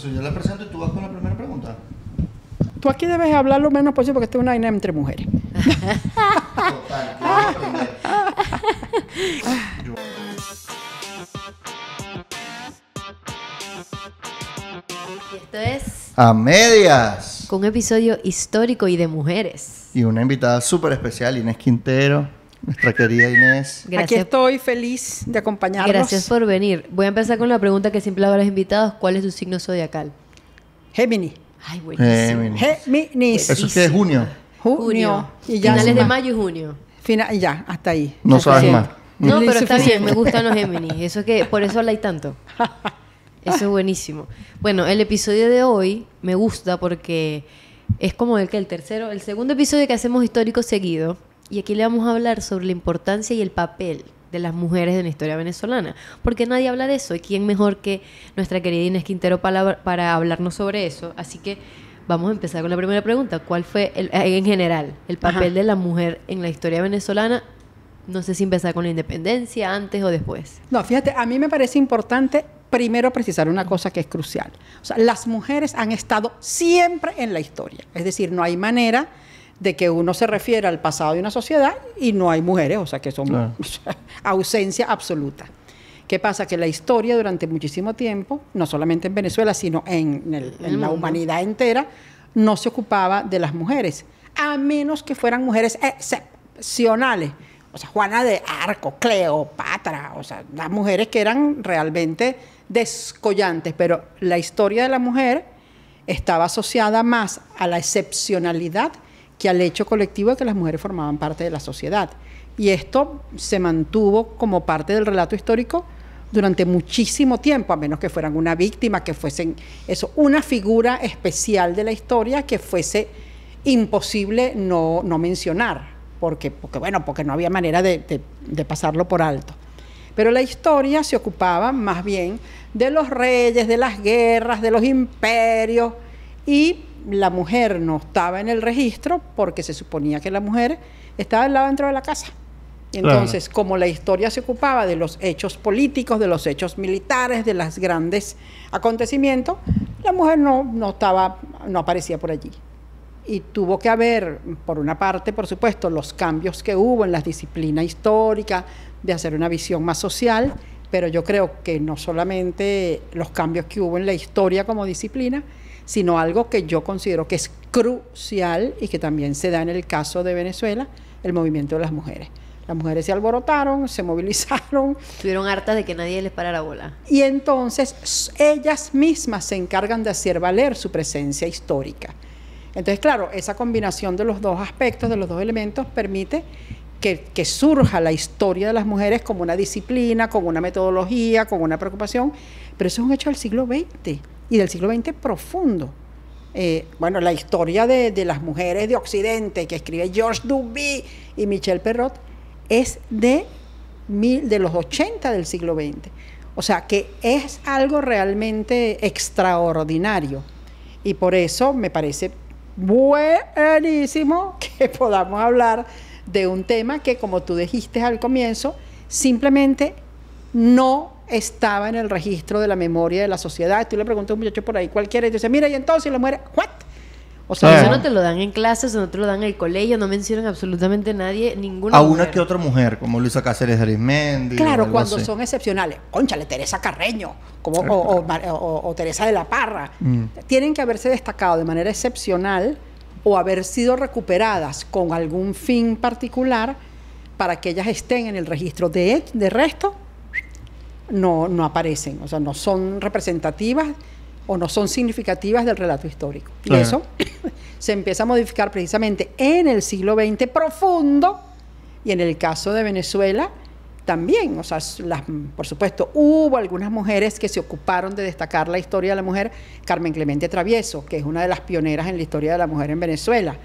Entonces yo la presento y tú vas con la primera pregunta. Tú aquí debes hablar lo menos posible porque esto es una dinámica entre mujeres. Total, Esto es. A medias. Con un episodio histórico y de mujeres. Y una invitada súper especial, Inés Quintero. Nuestra querida Inés. Aquí estoy feliz de acompañarnos. Gracias por venir. Voy a empezar con la pregunta que siempre hago a los invitados. ¿Cuál es tu signo zodiacal? Géminis. Ay, buenísimo. Géminis. ¿Eso es que es junio? Junio. Finales de mayo y junio. y ya, hasta ahí. No sabes más. No, pero está bien, me gustan los Géminis. Eso que, por eso la hay tanto. Eso es buenísimo. Bueno, el episodio de hoy me gusta porque es como el que el tercero, el segundo episodio que hacemos histórico seguido y aquí le vamos a hablar sobre la importancia y el papel de las mujeres en la historia venezolana. Porque nadie habla de eso. ¿Y quién mejor que nuestra querida Inés Quintero para, para hablarnos sobre eso? Así que vamos a empezar con la primera pregunta. ¿Cuál fue, eh, en general, el papel de la mujer en la historia venezolana? No sé si empezar con la independencia, antes o después. No, fíjate, a mí me parece importante primero precisar una cosa que es crucial. O sea, las mujeres han estado siempre en la historia. Es decir, no hay manera de que uno se refiere al pasado de una sociedad y no hay mujeres, o sea que son ausencia absoluta. ¿Qué pasa? Que la historia durante muchísimo tiempo, no solamente en Venezuela, sino en, la humanidad entera, no se ocupaba de las mujeres, a menos que fueran mujeres excepcionales. O sea, Juana de Arco, Cleopatra, o sea, las mujeres que eran realmente descollantes, pero la historia de la mujer estaba asociada más a la excepcionalidad que al hecho colectivo de que las mujeres formaban parte de la sociedad. Y esto se mantuvo como parte del relato histórico durante muchísimo tiempo, a menos que fueran una víctima, que fuesen eso, una figura especial de la historia que fuese imposible no, no mencionar, porque, porque, bueno, porque no había manera de, de pasarlo por alto. Pero la historia se ocupaba más bien de los reyes, de las guerras, de los imperios, y la mujer no estaba en el registro porque se suponía que la mujer estaba al lado dentro de la casa. Entonces, como la historia se ocupaba de los hechos políticos, de los hechos militares, de los grandes acontecimientos, la mujer no, no estaba, no aparecía por allí. Y tuvo que haber, por una parte, por supuesto, los cambios que hubo en la disciplina histórica, de hacer una visión más social, pero yo creo que no solamente los cambios que hubo en la historia como disciplina, sino algo que yo considero que es crucial y que también se da en el caso de Venezuela, el movimiento de las mujeres. Las mujeres se alborotaron, se movilizaron. Estuvieron hartas de que nadie les parara bola. Y entonces ellas mismas se encargan de hacer valer su presencia histórica. Entonces, claro, esa combinación de los dos aspectos, de los dos elementos, permite que, que, surja la historia de las mujeres como una disciplina, como una metodología, como una preocupación, pero eso es un hecho del siglo XX y del siglo XX profundo. Eh, bueno, la historia de, las mujeres de Occidente que escribe George Duby y Michelle Perrot es de, mil, de los 80 del siglo XX. O sea, que es algo realmente extraordinario. Y por eso me parece buenísimo que podamos hablar de un tema que, como tú dijiste al comienzo, simplemente no estaba en el registro de la memoria de la sociedad. Tú le preguntas a un muchacho por ahí cualquiera y dice, mira, y entonces la muere ¿what? O sea, ah. eso no te lo dan en clases, no te lo dan en el colegio, no mencionan absolutamente nadie, ninguna. A una que otra mujer, como Luisa Cáceres Arismendi. Claro, cuando son excepcionales. Conchale, Teresa Carreño, como, o, Teresa de la Parra. Mm. Tienen que haberse destacado de manera excepcional o haber sido recuperadas con algún fin particular para que ellas estén en el registro. De, de resto, no, no aparecen, o sea, no son representativas o no son significativas del relato histórico. Y eso se empieza a modificar precisamente en el siglo XX profundo y en el caso de Venezuela también, o sea, por supuesto, hubo algunas mujeres que se ocuparon de destacar la historia de la mujer, Carmen Clemente Travieso, que es una de las pioneras en la historia de la mujer en Venezuela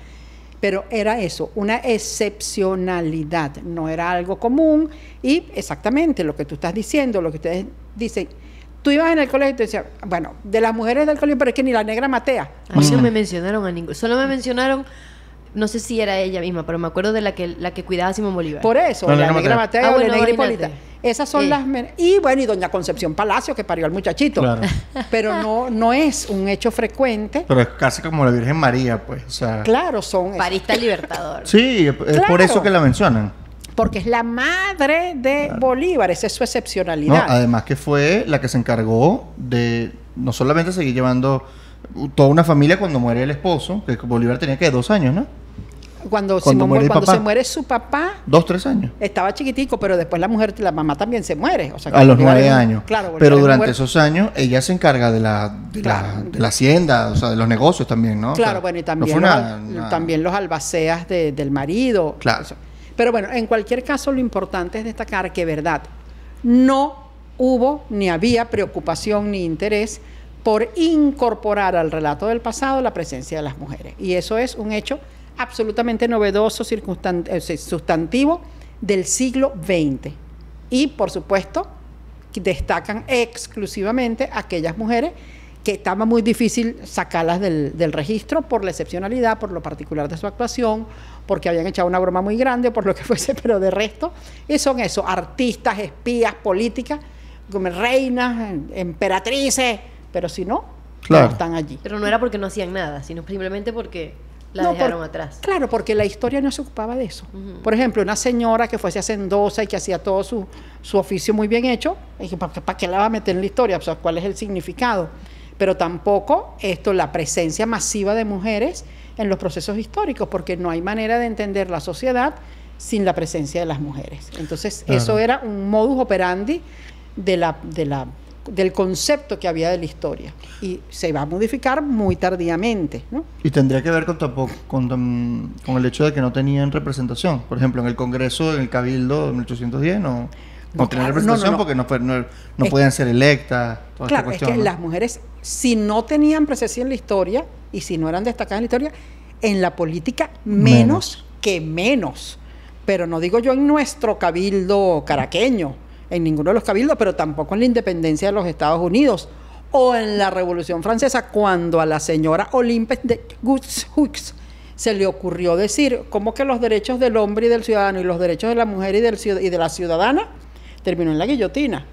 pero era eso, una excepcionalidad, no era algo común y exactamente lo que tú estás diciendo, lo que ustedes dicen. Tú ibas en el colegio y te decían, bueno, de las mujeres del colegio, pero es que ni la negra matea. A mí no mm. me mencionaron a ninguno, solo me mencionaron no sé si era ella misma, pero me acuerdo de la que, la que cuidaba Simón Bolívar. Por eso, la negra Mateo, la ah, negra Hipólita. Esas son eh. las... Y bueno, y doña Concepción Palacio, que parió al muchachito. Claro. Pero no, no es un hecho frecuente. Pero es casi como la Virgen María, pues. O sea, claro, son... Parista Libertador. sí, es por eso que la mencionan. Porque es la madre de Bolívar, esa es su excepcionalidad. No, además que fue la que se encargó de no solamente seguir llevando toda una familia cuando muere el esposo, que Bolívar tenía que dos años, ¿no? cuando, se muere su papá. Dos, tres años. Estaba chiquitico, pero después la mujer, la mamá también se muere. a los nueve años. Claro, pero durante esos años ella se encarga de la, la, hacienda, o sea, de los negocios también, ¿no? Claro, bueno, y también, los, albaceas del marido. Claro. Pero bueno, en cualquier caso, lo importante es destacar que, verdad, no hubo ni había preocupación ni interés por incorporar al relato del pasado la presencia de las mujeres. Y eso es un hecho absolutamente novedoso, eh, sustantivo del siglo XX. Y por supuesto, destacan exclusivamente aquellas mujeres que estaba muy difícil sacarlas del, registro por la excepcionalidad, por lo particular de su actuación, porque habían echado una broma muy grande, por lo que fuese, pero de resto, y son eso, artistas, espías, políticas, reinas, emperatrices, pero si no, no están allí. Pero no era porque no hacían nada, sino simplemente porque la dejaron atrás. Claro, porque la historia no se ocupaba de eso. Por ejemplo, una señora que fuese hacendosa y que hacía todo su, oficio muy bien hecho, dije, ¿para, qué la va a meter en la historia? O ¿cuál es el significado? Pero tampoco esto, la presencia masiva de mujeres en los procesos históricos, porque no hay manera de entender la sociedad sin la presencia de las mujeres. Entonces, eso era un modus operandi de la, de la del concepto que había de la historia y se va a modificar muy tardíamente. Y tendría que ver con, con, el hecho de que no tenían representación. Por ejemplo, en el Congreso, en el Cabildo de 1810, no, tenían representación porque no, podían ser electas. es que las mujeres, si no tenían presencia en la historia y si no eran destacadas en la historia, en la política menos. que menos. Pero no digo yo en nuestro cabildo caraqueño en ninguno de los cabildos, pero tampoco en la independencia de los Estados Unidos o en la Revolución Francesa, cuando a la señora Olympe de Gouges se le ocurrió decir cómo que los derechos del hombre y del ciudadano y los derechos de la mujer y, del, y de la ciudadana terminó en la guillotina.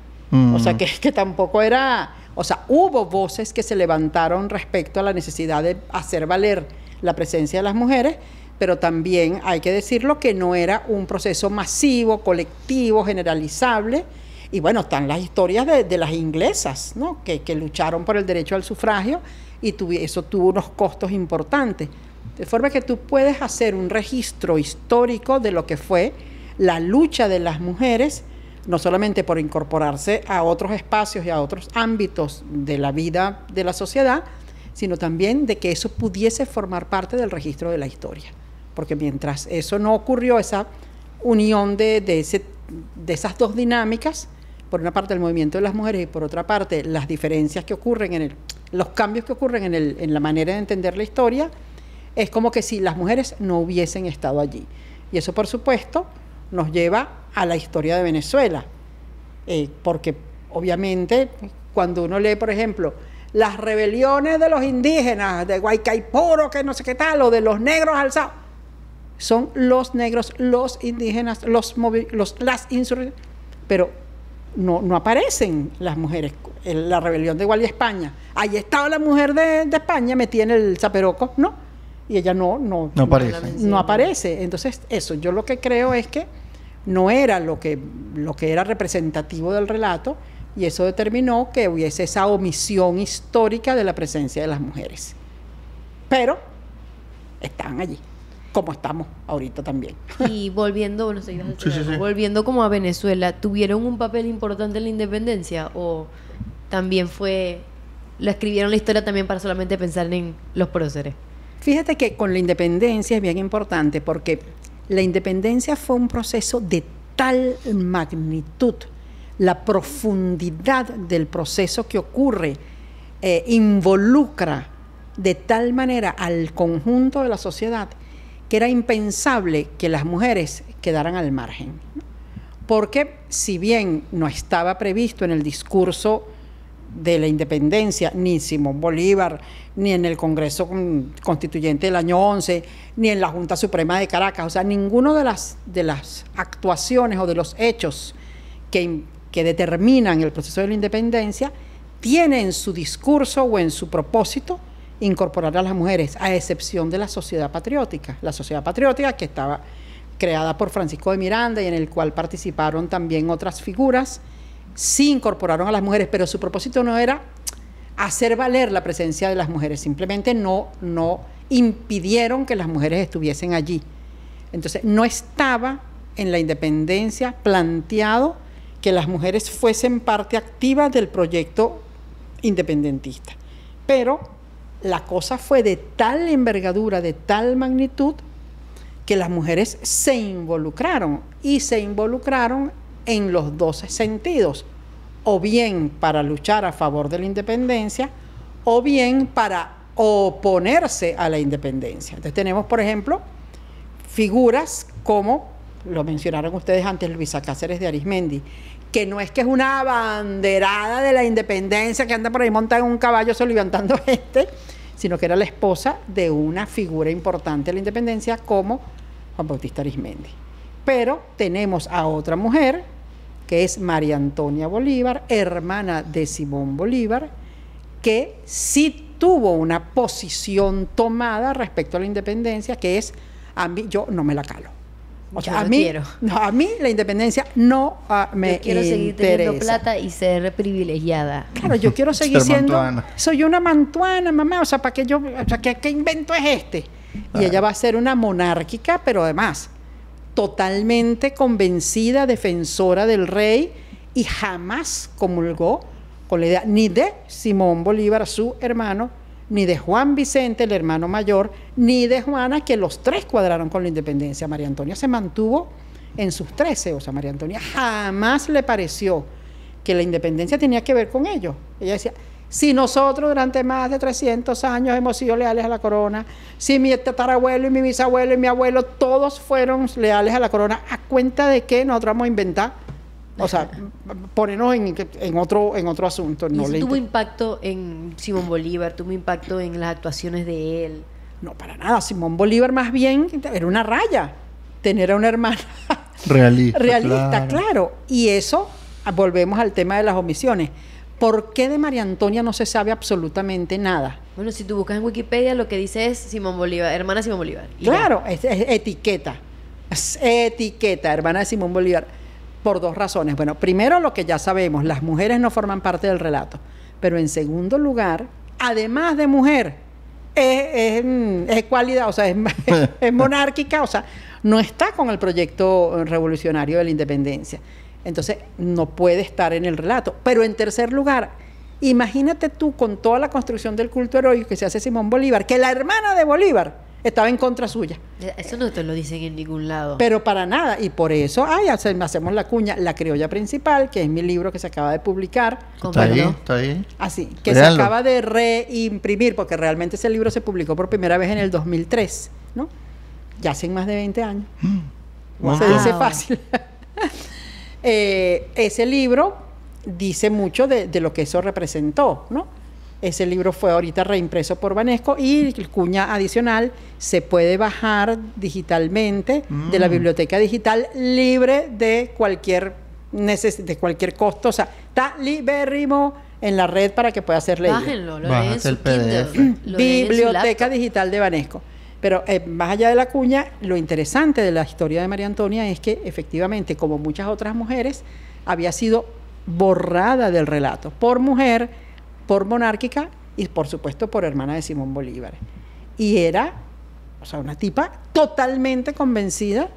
O sea, mm. que, que tampoco era... O sea, hubo voces que se levantaron respecto a la necesidad de hacer valer la presencia de las mujeres, pero también hay que decirlo que no era un proceso masivo, colectivo, generalizable. Y bueno, están las historias de, las inglesas, ¿no? que, lucharon por el derecho al sufragio y eso tuvo unos costos importantes. De forma que tú puedes hacer un registro histórico de lo que fue la lucha de las mujeres, no solamente por incorporarse a otros espacios y a otros ámbitos de la vida de la sociedad, sino también de que eso pudiese formar parte del registro de la historia porque mientras eso no ocurrió, esa unión de, ese, de esas dos dinámicas, por una parte el movimiento de las mujeres y por otra parte las diferencias que ocurren en el, los cambios que ocurren en, la manera de entender la historia, es como que si las mujeres no hubiesen estado allí. Y eso, por supuesto, nos lleva a la historia de Venezuela, eh, porque obviamente pues, cuando uno lee, por ejemplo, las rebeliones de los indígenas, de guaycaipuro, que no sé qué tal, o de los negros alzados, son los negros, los indígenas, los, los las insurgentes, pero no, aparecen las mujeres. En la rebelión de Gualia España, ahí estaba la mujer de, España metida en el zaperoco, ¿no? Y ella no, no, aparece. no aparece. Entonces, eso, yo lo que creo es que no era lo que, lo que era representativo del relato y eso determinó que hubiese esa omisión histórica de la presencia de las mujeres. Pero están allí como estamos ahorita también. Y volviendo, bueno, volviendo como a Venezuela, ¿tuvieron un papel importante en la independencia o también fue, la escribieron la historia también para solamente pensar en los próceres? Fíjate que con la independencia es bien importante porque la independencia fue un proceso de tal magnitud, la profundidad del proceso que ocurre eh, involucra de tal manera al conjunto de la sociedad que era impensable que las mujeres quedaran al margen. Porque si bien no estaba previsto en el discurso de la independencia, ni Simón Bolívar, ni en el Congreso Constituyente del año 11, ni en la Junta Suprema de Caracas, o sea, ninguno de las, de las actuaciones o de los hechos que, que determinan el proceso de la independencia tiene en su discurso o en su propósito incorporar a las mujeres, a excepción de la sociedad patriótica. La sociedad patriótica que estaba creada por Francisco de Miranda y en el cual participaron también otras figuras, sí incorporaron a las mujeres, pero su propósito no era hacer valer la presencia de las mujeres, simplemente no, no impidieron que las mujeres estuviesen allí. Entonces, no estaba en la independencia planteado que las mujeres fuesen parte activa del proyecto independentista. Pero la cosa fue de tal envergadura, de tal magnitud, que las mujeres se involucraron y se involucraron en los dos sentidos, o bien para luchar a favor de la independencia, o bien para oponerse a la independencia. Entonces tenemos, por ejemplo, figuras como, lo mencionaron ustedes antes, Luisa Cáceres de Arismendi, que no es que es una abanderada de la independencia que anda por ahí montada en un caballo solivantando gente, sino que era la esposa de una figura importante de la independencia como Juan Bautista Arismendi. Pero tenemos a otra mujer, que es María Antonia Bolívar, hermana de Simón Bolívar, que sí tuvo una posición tomada respecto a la independencia, que es, yo no me la calo a mí, No, a mí la independencia no a, ah, me quiero seguir teniendo plata y ser privilegiada. Claro, yo quiero seguir siendo. Soy una mantuana, mamá. O sea, ¿para qué yo? invento es este? Y ella va a ser una monárquica, pero además totalmente convencida, defensora del rey y jamás comulgó con la idea ni de Simón Bolívar, su hermano, ni de Juan Vicente, el hermano mayor, ni de Juana, que los tres cuadraron con la independencia. María Antonia se mantuvo en sus trece, o sea, María Antonia jamás le pareció que la independencia tenía que ver con ellos. Ella decía, si nosotros durante más de 300 años hemos sido leales a la corona, si mi tatarabuelo y mi bisabuelo y mi abuelo todos fueron leales a la corona, ¿a cuenta de qué nosotros vamos a inventar? O sea, ponernos en, otro, en otro asunto. No tuvo impacto en Simón Bolívar? ¿Tuvo impacto en las actuaciones de él? No, para nada. Simón Bolívar más bien era una raya. Tener a una hermana realista, claro. Y eso, volvemos al tema de las omisiones. ¿Por qué de María Antonia no se sabe absolutamente nada? Bueno, si tú buscas en Wikipedia, lo que dice es Simón Bolívar, hermana Simón Bolívar. Claro, es, etiqueta. Es etiqueta, hermana de Simón Bolívar por dos razones. Bueno, primero lo que ya sabemos, las mujeres no forman parte del relato. Pero en segundo lugar, además de mujer, es, mm, cualidad, o sea, es, monárquica, o sea, no está con el proyecto revolucionario de la independencia. Entonces, no puede estar en el relato. Pero en tercer lugar, imagínate tú con toda la construcción del culto heroico que se hace Simón Bolívar, que la hermana de Bolívar, estaba en contra suya. Eso no te lo dicen en ningún lado. Pero para nada. Y por eso, ay, hacemos la cuña, La Criolla Principal, que es mi libro que se acaba de publicar. Está ahí, está ahí. Así, que se acaba de reimprimir, porque realmente ese libro se publicó por primera vez en el 2003, ¿no? Ya hacen más de 20 años. Mm. No Se dice fácil. Eh, ese libro dice mucho de lo que eso representó, ¿no? Ese libro fue ahorita reimpreso por Vanesco y el cuña adicional se puede bajar digitalmente de la mm. biblioteca digital libre de cualquier de cualquier costo, o sea, está libérrimo en la red para que pueda ser leído. Bájenlo, lo es biblioteca digital de Vanesco. Pero eh, más allá de la cuña, lo interesante de la historia de María Antonia es que efectivamente, como muchas otras mujeres, había sido borrada del relato por mujer por monárquica y por supuesto por hermana de Simón Bolívar. Y era, o sea, una tipa totalmente convencida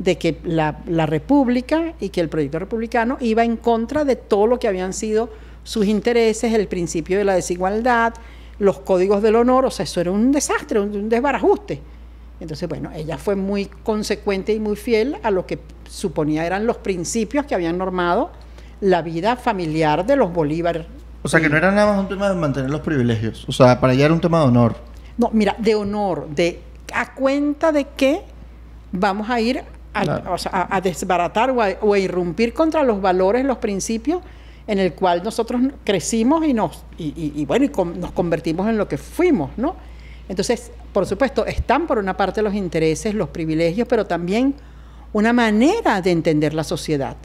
de que la, República y que el proyecto republicano iba en contra de todo lo que habían sido sus intereses, el principio de la desigualdad, los códigos del honor, o sea, eso era un desastre, un, desbarajuste. Entonces, bueno, ella fue muy consecuente y muy fiel a lo que suponía eran los principios que habían normado la vida familiar de los Bolívar o sea, que no era nada más un tema de mantener los privilegios. O sea, para ella era un tema de honor. No, mira, de honor, de a cuenta de qué vamos a ir a, desbaratar o a, irrumpir contra los valores, los principios en el cual nosotros crecimos y nos y, bueno y nos convertimos en lo que fuimos, ¿no? Entonces, por supuesto, están por una parte los intereses, los privilegios, pero también una manera de entender la sociedad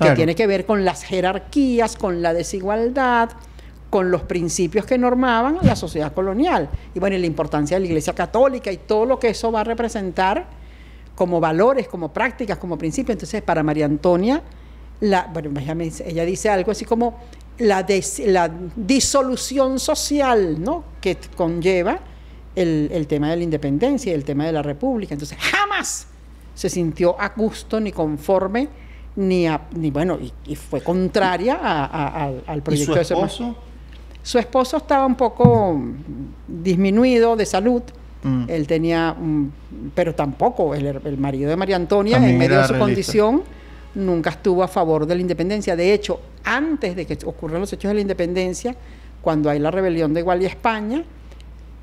que tiene que ver con las jerarquías, con la desigualdad, con los principios que normaban la sociedad colonial. Y bueno, y la importancia de la Iglesia Católica y todo lo que eso va a representar como valores, como prácticas, como principios. Entonces, para María Antonia, la, bueno, pues ella, dice, ella dice algo así como la, disolución social ¿no? que conlleva el, el, tema de la independencia y el tema de la república. Entonces, jamás se sintió a gusto ni conforme ni, bueno, y, fue contraria al proyecto ¿Y su esposo? su esposo estaba un poco disminuido de salud. Mm. Él tenía, pero tampoco, el, marido de María Antonia, en medio de su condición, nunca estuvo a favor de la independencia. De hecho, antes de que ocurran los hechos de la independencia, cuando hay la rebelión de Igual y España,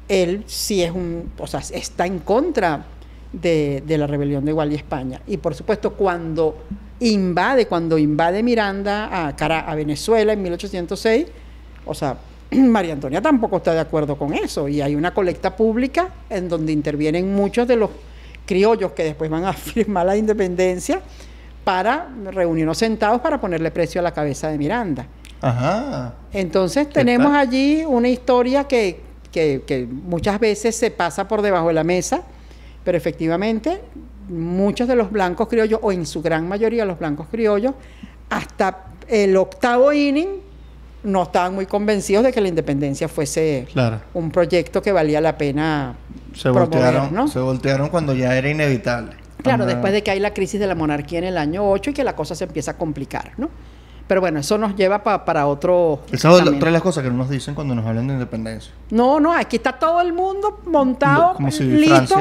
él sí es un, o sea, está en contra de, la rebelión de Igual y España. Y por supuesto, cuando invade, cuando invade Miranda a, cara, a Venezuela en 1806, o sea, María Antonia tampoco está de acuerdo con eso y hay una colecta pública en donde intervienen muchos de los criollos que después van a firmar la independencia para reunirnos sentados para ponerle precio a la cabeza de Miranda. Ajá. Entonces tenemos allí una historia que, que, muchas veces se pasa por debajo de la mesa, pero efectivamente muchos de los blancos criollos, o en su gran mayoría los blancos criollos, hasta el octavo inning no estaban muy convencidos de que la independencia fuese un proyecto que valía la pena se voltearon, ¿no? Se voltearon cuando ya era inevitable. Claro, después de que hay la crisis de la monarquía en el año 8 y que la cosa se empieza a complicar, ¿no? Pero bueno, eso nos lleva para otro... Esa es otra de las cosas que nos dicen cuando nos hablan de independencia. No, no, aquí está todo el mundo montado, listo.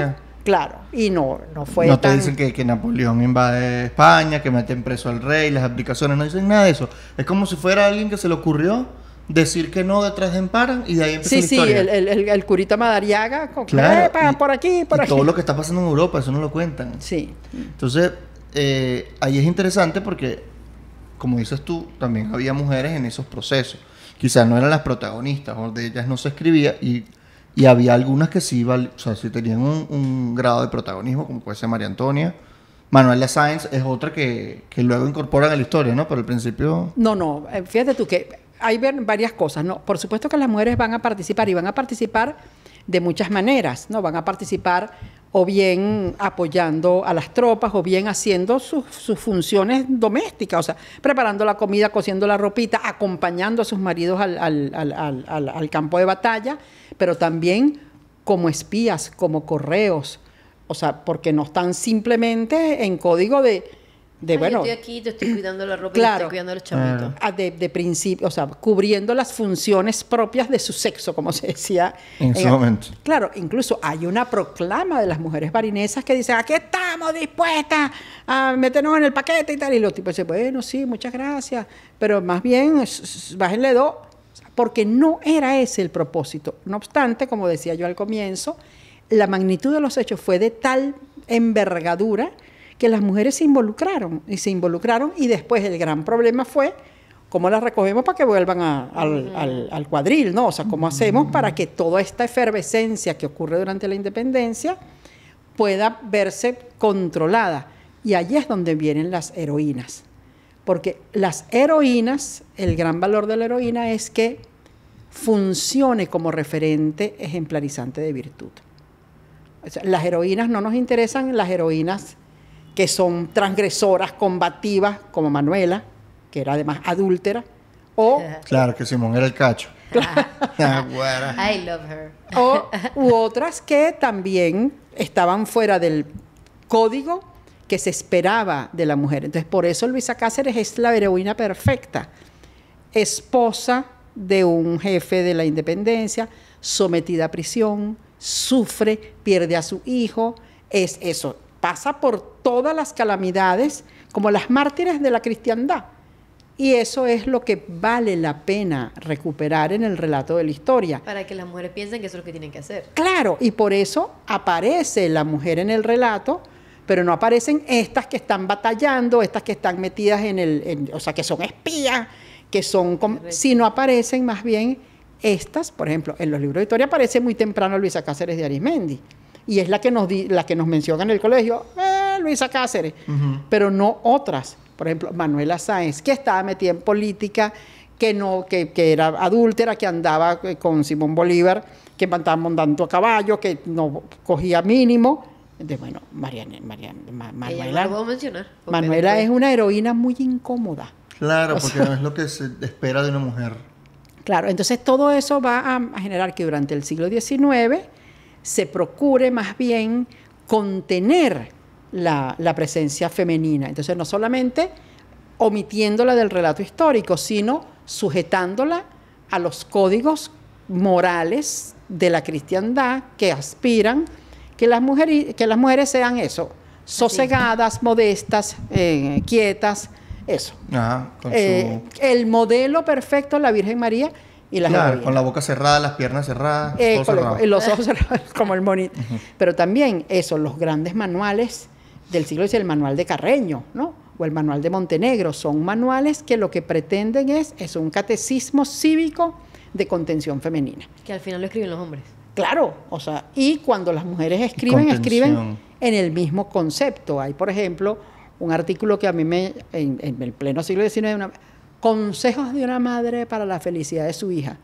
Claro, y no, no fue. No te dicen que, Napoleón invade España, que meten preso al rey, las aplicaciones, no dicen nada de eso. Es como si fuera alguien que se le ocurrió decir que no detrás de Emparan y de ahí empezó la Sí, sí, el, curita Madariaga, con por aquí, por aquí. Todo lo que está pasando en Europa, eso no lo cuentan. Sí. Entonces, eh, ahí es interesante porque, como dices tú, también había mujeres en esos procesos. Quizás no eran las protagonistas, o de ellas no se escribía y y había algunas que sí, o sea, sí tenían un, grado de protagonismo, como puede ser María Antonia. Manuela Sáenz es otra que, luego incorporan a la historia, ¿no? Pero al principio... No, no, eh, fíjate tú que hay varias cosas, ¿no? Por supuesto que las mujeres van a participar y van a participar de muchas maneras, ¿no? Van a participar o bien apoyando a las tropas, o bien haciendo sus, funciones domésticas, o sea, preparando la comida, cosiendo la ropita, acompañando a sus maridos al, al, al, al campo de batalla pero también como espías, como correos, o sea, porque no están simplemente en código de, bueno. Yo estoy aquí, te estoy cuidando la ropa, estoy cuidando los ah, De, de, principio, o sea, cubriendo las funciones propias de su sexo, como se decía. En su momento. Claro, incluso hay una proclama de las mujeres barinesas que dicen: aquí estamos dispuestas a meternos en el paquete y tal. Y los tipos dicen: bueno, sí, muchas gracias, pero más bien, bájenle dos porque no era ese el propósito. No obstante, como decía yo al comienzo, la magnitud de los hechos fue de tal envergadura que las mujeres se involucraron y se involucraron y después el gran problema fue cómo las recogemos para que vuelvan al, cuadril, ¿no? O sea, cómo hacemos para que toda esta efervescencia que ocurre durante la independencia pueda verse controlada. Y allí es donde vienen las heroínas. Porque las heroínas, el gran valor de la heroína es que funcione como referente ejemplarizante de virtud. las heroínas no nos interesan, las heroínas que son transgresoras, combativas, como Manuela, que era además adúltera, o... Claro, que Simón era el cacho. Ah, I love her. o, u otras que también estaban fuera del código que se esperaba de la mujer. Entonces, por eso Luisa Cáceres es la heroína perfecta, esposa de un jefe de la independencia, sometida a prisión, sufre, pierde a su hijo, es eso, pasa por todas las calamidades como las mártires de la cristiandad. Y eso es lo que vale la pena recuperar en el relato de la historia. Para que las mujeres piensen que eso es lo que tienen que hacer. Claro, y por eso aparece la mujer en el relato pero no aparecen estas que están batallando, estas que están metidas en el, o sea, que son espías, que son, Si no aparecen más bien estas, por ejemplo, en los libros de historia aparece muy temprano Luisa Cáceres de Arismendi, y es la que nos, la que nos menciona en el colegio, eh, Luisa Cáceres, pero no otras, por ejemplo, Manuela Sáenz, que estaba metida en política, que, no, que, era adúltera, que andaba eh, con Simón Bolívar, que andaba montando a caballo, que no cogía mínimo, de bueno, Mariana, Mariana Manuela. es una heroína muy incómoda. Claro, porque no es lo que se espera de una mujer. Claro, entonces todo eso va a, generar que durante el siglo XIX se procure más bien contener la, la presencia femenina. Entonces no solamente omitiéndola del relato histórico, sino sujetándola a los códigos morales de la cristiandad que aspiran que las mujeres, que las mujeres sean eso, sosegadas, modestas, eh, quietas, eso. Eh, el modelo perfecto, la Virgen María y la Claro, con la boca cerrada, las piernas cerradas, todo eh, los ojos cerrados, como el monito. Pero también eso, los grandes manuales del siglo XIX, el manual de Carreño, ¿no? O el manual de Montenegro, son manuales que lo que pretenden es, es un catecismo cívico de contención femenina. Que al final lo escriben los hombres. Claro, o sea, y cuando las mujeres escriben, escriben en el mismo concepto. Hay, por ejemplo, un artículo que a mí me, en, el pleno siglo XIX, consejos de una madre para la felicidad de su hija.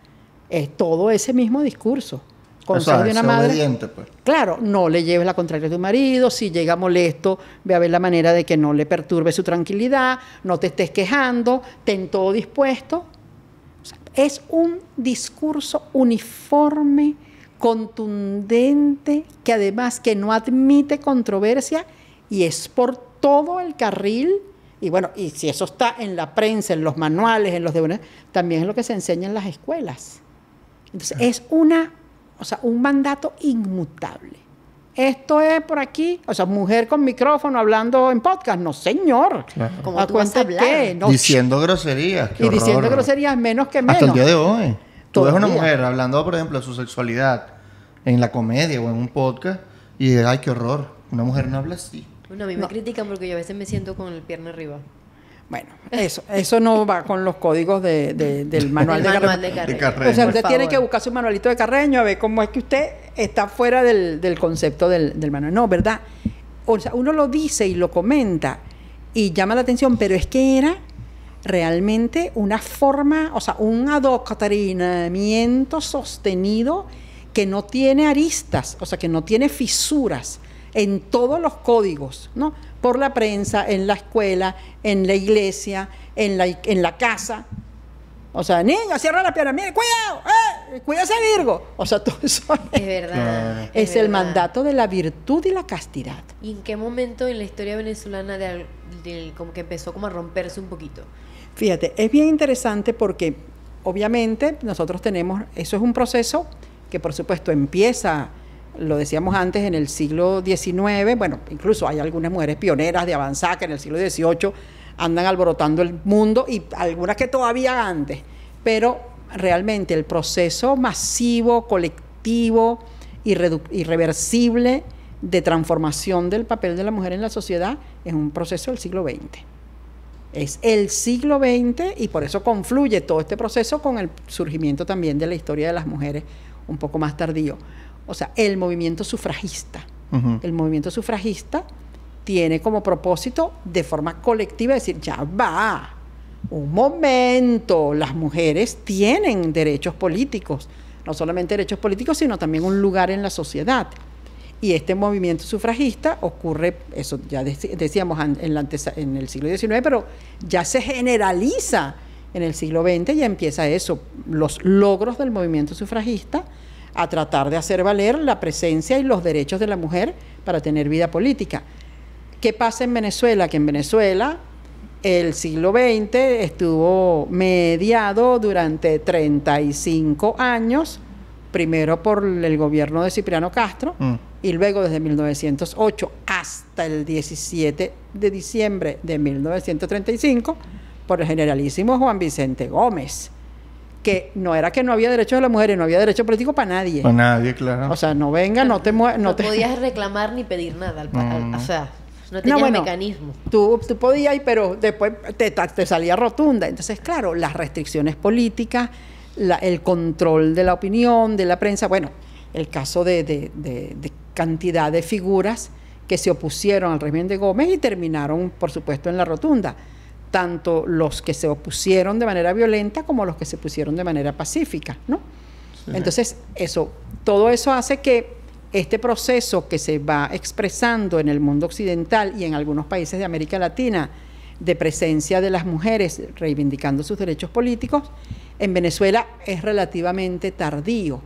Es todo ese mismo discurso. Consejos de una madre. Pues. Claro, no le lleves la contraria a tu marido, si llega molesto, ve a ver la manera de que no le perturbe su tranquilidad, no te estés quejando, ten todo dispuesto. es un discurso uniforme contundente, que además que no admite controversia y es por todo el carril. Y bueno, y si eso está en la prensa, en los manuales, en los de también es lo que se enseña en las escuelas. Entonces, es una, o sea, un mandato inmutable. Esto es por aquí, o sea, mujer con micrófono hablando en podcast, no señor. Como tú diciendo groserías. y diciendo groserías menos que menos. Hasta el día de hoy. Tú ves una mujer hablando, por ejemplo, de su sexualidad en la comedia o en un podcast y ay, qué horror, una mujer no habla así. Bueno, a mí me critican porque yo a veces me siento con el pierna arriba. Bueno, eso, eso no va con los códigos del manual, de, carreño. O sea, usted tiene que buscar su manualito de carreño a ver cómo es que usted está fuera del, concepto del, del, manual. No, ¿verdad? O sea, uno lo dice y lo comenta y llama la atención, pero es que era realmente una forma, o sea, un adoctrinamiento sostenido que no tiene aristas, o sea, que no tiene fisuras en todos los códigos, ¿no? Por la prensa, en la escuela, en la iglesia, en la, en la casa. O sea, niño, cierra la pierna, mire, cuidado, eh, Virgo. O sea, todo eso es, el mandato de la virtud y la castidad. ¿Y en qué momento en la historia venezolana como que empezó como a romperse un poquito? Fíjate, es bien interesante porque obviamente nosotros tenemos, eso es un proceso que por supuesto empieza, lo decíamos antes, en el siglo XIX, bueno, incluso hay algunas mujeres pioneras de avanzar que en el siglo XVIII andan alborotando el mundo y algunas que todavía antes, pero realmente el proceso masivo, colectivo, irreversible de transformación del papel de la mujer en la sociedad es un proceso del siglo XX. Es el siglo XX y por eso confluye todo este proceso con el surgimiento también de la historia de las mujeres un poco más tardío. O sea, el movimiento sufragista. El movimiento sufragista tiene como propósito de forma colectiva decir, ya va, un momento, las mujeres tienen derechos políticos, no solamente derechos políticos, sino también un lugar en la sociedad. Y este movimiento sufragista ocurre, eso ya decíamos en, en el siglo XIX, pero ya se generaliza en el siglo XX, y empieza eso, los logros del movimiento sufragista a tratar de hacer valer la presencia y los derechos de la mujer para tener vida política. ¿Qué pasa en Venezuela? Que en Venezuela el siglo XX estuvo mediado durante 35 años, primero por el gobierno de Cipriano Castro, mm y luego desde 1908 hasta el 17 de diciembre de 1935 por el generalísimo Juan Vicente Gómez, que no era que no había derechos de las mujeres, no había derecho político para nadie. Para nadie, claro. O sea, no venga, no te No, te... podías reclamar ni pedir nada. Mm. o sea, no tenía mecanismo. Tú, tú podías, pero después te, te salía rotunda. Entonces, claro, las restricciones políticas, el control de la opinión, de la prensa, bueno, el caso de cantidad de figuras que se opusieron al régimen de Gómez y terminaron, por supuesto, en la rotunda, tanto los que se opusieron de manera violenta como los que se pusieron de manera pacífica, ¿no? Entonces, eso, todo eso hace que este proceso que se va expresando en el mundo occidental y en algunos países de América Latina de presencia de las mujeres reivindicando sus derechos políticos, en Venezuela es relativamente tardío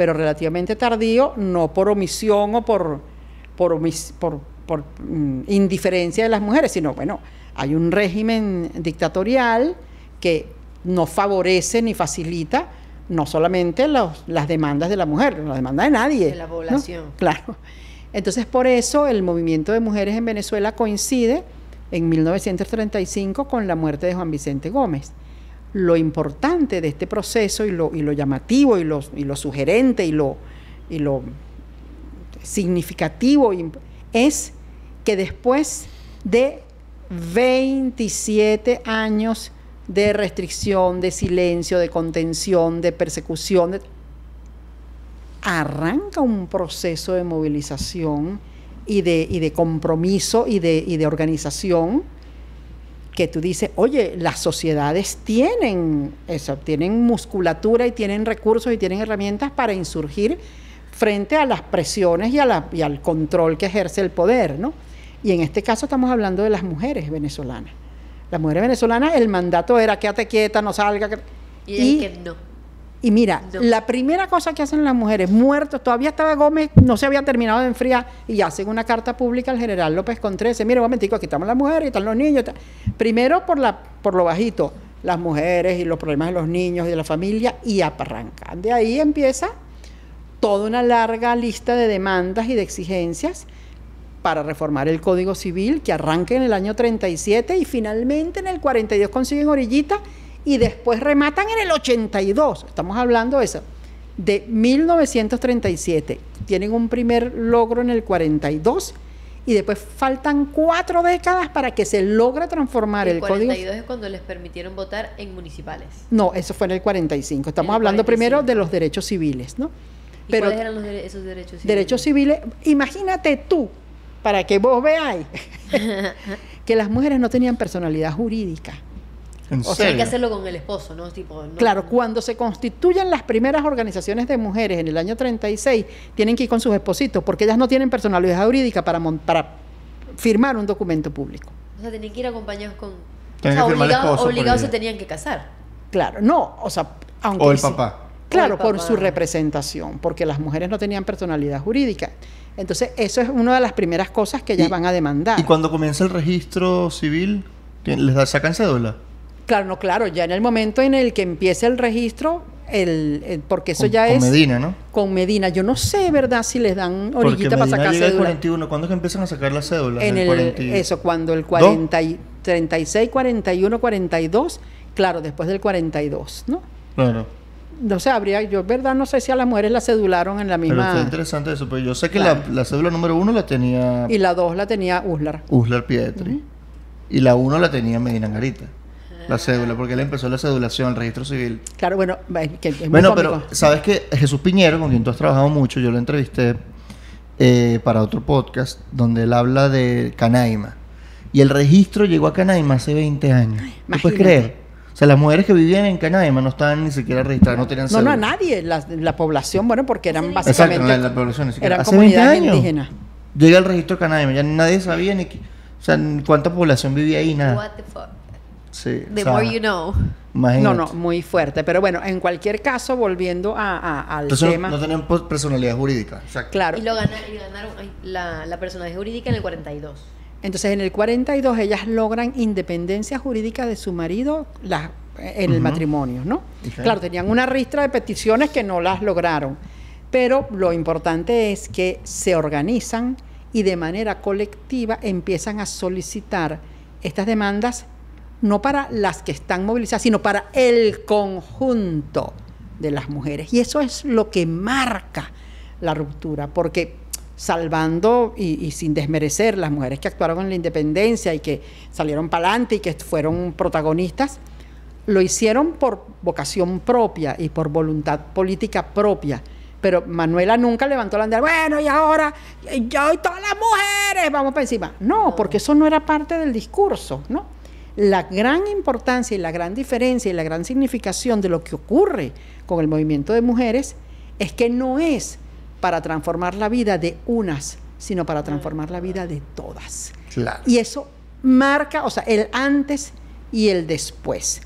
pero relativamente tardío, no por omisión o por, por, mm, indiferencia de las mujeres, sino bueno, hay un régimen dictatorial que no favorece ni facilita no solamente las demandas de la mujer, las demandas de nadie. De la población. Claro. Entonces, por eso el movimiento de mujeres en Venezuela coincide en 1935 con la muerte de Juan Vicente Gómez lo importante de este proceso y lo, y lo llamativo y lo, y lo sugerente y lo, y lo significativo es que después de 27 años de restricción, de silencio, de contención, de persecución, arranca un proceso de movilización y de, y de compromiso y de, y de organización que tú dices, oye, las sociedades tienen eso, tienen musculatura y tienen recursos y tienen herramientas para insurgir frente a las presiones y, la, al control que ejerce el poder, ¿no? Y en este caso estamos hablando de las mujeres venezolanas. Las mujeres venezolanas, el mandato era quédate quieta, no salga. Y, y que no y mira, la primera cosa que hacen las mujeres, muertos, todavía estaba Gómez, no se había terminado de enfriar, y hacen una carta pública al general López Contreras. Mira, un momentico, aquí estamos las mujeres, y están los niños. Primero por, la, por lo bajito, las mujeres y los problemas de los niños y de la familia, y aparrancan. De ahí empieza toda una larga lista de demandas y de exigencias para reformar el Código Civil, que arranca en el año 37 y finalmente en el 42 consiguen orillita y después rematan en el 82. Estamos hablando de eso. De 1937. Tienen un primer logro en el 42 y después faltan cuatro décadas para que se logre transformar el, código. El 42 es cuando les permitieron votar en municipales. No, eso fue en el 45. Estamos hablando primero de los derechos civiles, ¿no? Pero, ¿Cuáles eran esos derechos civiles? Derechos civiles, imagínate tú, para que vos veáis, que las mujeres no tenían personalidad jurídica o sea, hay que hacerlo con el esposo, ¿no? claro, cuando se constituyen las primeras organizaciones de mujeres en el año 36, tienen que ir con sus espositos, porque ellas no tienen personalidad jurídica para, firmar un documento público. O sea, tenían que ir acompañados con... o sea, obligados, se tenían que casar. Claro, no, o sea, aunque... O el papá. Claro, por su representación, porque las mujeres no tenían personalidad jurídica. Entonces, eso es una de las primeras cosas que ellas van a demandar. ¿Y cuando comienza el registro civil? ¿Les da, sacan cédula? Claro, no, claro, ya en el momento en el que empiece el registro, el, porque eso ya es. Con Medina, ¿no? Con Medina. Yo no sé, ¿verdad? Si les dan orillita para sacar la cédula. El 41. ¿Cuándo es que empiezan a sacar las cédulas? En el, Eso, cuando el 40 y, 36, 41, 42, claro, después del 42, ¿no? Claro. No sé, habría, yo verdad no sé si a las mujeres la cedularon en la misma. Pero está interesante eso, pero pues yo sé que la, cédula número uno la tenía. Y la dos la tenía Uslar. Uslar Pietri. Y la uno la tenía Medina Garita. La cédula, porque él empezó la cedulación, el registro civil. Claro, bueno, bueno, pero sabes que Jesús Piñero, con quien tú has trabajado mucho, yo lo entrevisté eh, para otro podcast, donde él habla de Canaima. Y el registro llegó a Canaima hace 20 años. puedes creer? O sea, las mujeres que vivían en Canaima no estaban ni siquiera registradas, no tenían cédula. no, a nadie. La, población, bueno, porque eran básicamente... Exacto, la, población Eran hace indígenas. Llega el registro de Canaima, ya nadie sabía ni... o sea, cuánta población vivía ahí, nada. Sí, The more you know. No, no, muy fuerte. Pero bueno, en cualquier caso, volviendo a, al tema. No, tenían pues, personalidad jurídica. Claro. Y ganaron, la, personalidad jurídica en el 42. Entonces, en el 42 ellas logran independencia jurídica de su marido en el matrimonio, ¿no? Claro, tenían una ristra de peticiones que no las lograron, pero lo importante es que se organizan y de manera colectiva empiezan a solicitar estas demandas no para las que están movilizadas, sino para el conjunto de las mujeres. Y eso es lo que marca la ruptura, porque salvando y, sin desmerecer las mujeres que actuaron en la independencia y que salieron para adelante y que fueron protagonistas, lo hicieron por vocación propia y por voluntad política propia. Pero Manuela nunca levantó la bandera, bueno, y ahora yo y todas las mujeres, vamos para encima. No, porque eso no era parte del discurso, ¿no? la gran importancia y la gran diferencia y la gran significación de lo que ocurre con el movimiento de mujeres es que no es para transformar la vida de unas, sino para transformar la vida de todas. Y eso marca, o sea, el antes y el después.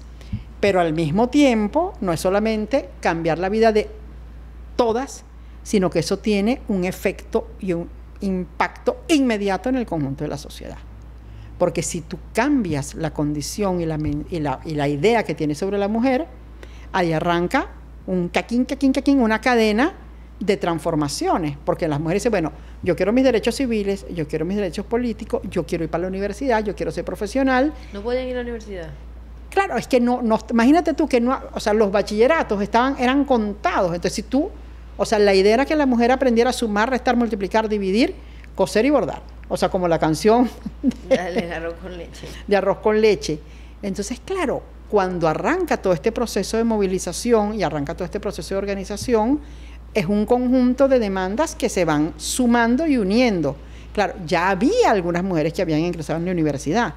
Pero al mismo tiempo, no es solamente cambiar la vida de todas, sino que eso tiene un efecto y un impacto inmediato en el conjunto de la sociedad. Porque si tú cambias la condición y la, la, idea que tienes sobre la mujer, ahí arranca un caquín, caquín, caquín, una cadena de transformaciones, porque las mujeres dicen, bueno, yo quiero mis derechos civiles, yo quiero mis derechos políticos, yo quiero ir para la universidad, yo quiero ser profesional. ¿No pueden ir a la universidad? Claro, es que no, no imagínate tú que no, o sea, los bachilleratos estaban, eran contados, entonces si tú, o sea, la idea era que la mujer aprendiera a sumar, restar, multiplicar, dividir, coser y bordar o sea, como la canción de, arroz con leche. de arroz con leche. Entonces, claro, cuando arranca todo este proceso de movilización y arranca todo este proceso de organización, es un conjunto de demandas que se van sumando y uniendo. Claro, ya había algunas mujeres que habían ingresado en la universidad,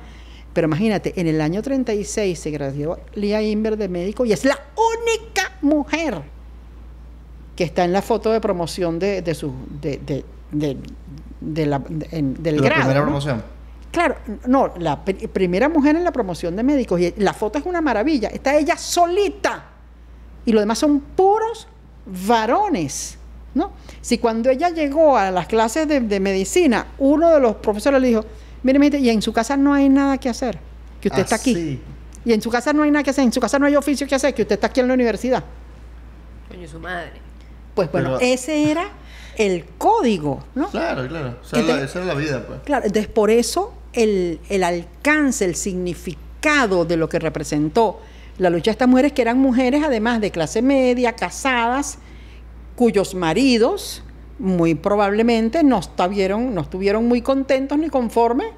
pero imagínate, en el año 36 se graduó Lía Inver de médico y es la única mujer que está en la foto de promoción de, de su... de, de la, del grado. La primera promoción. Claro, no, la primera mujer en la promoción de médicos. Y e, la foto es una maravilla. Está ella solita. Y lo demás son puros varones. ¿no? Si cuando ella llegó a las clases de, medicina, uno de los profesores le dijo, mire, mire, y en su casa no hay nada que hacer, que usted está ah, aquí. Y en su casa no hay nada que hacer, en su casa no hay oficio que hacer, que usted está aquí en la universidad. Coño, su madre. Pues bueno, ese era el código, ¿no? Claro, claro. esa es la vida, pues. Claro, entonces por eso el, alcance, el significado de lo que representó la lucha de estas mujeres, que eran mujeres además de clase media, casadas, cuyos maridos muy probablemente no estuvieron, no estuvieron muy contentos ni conformes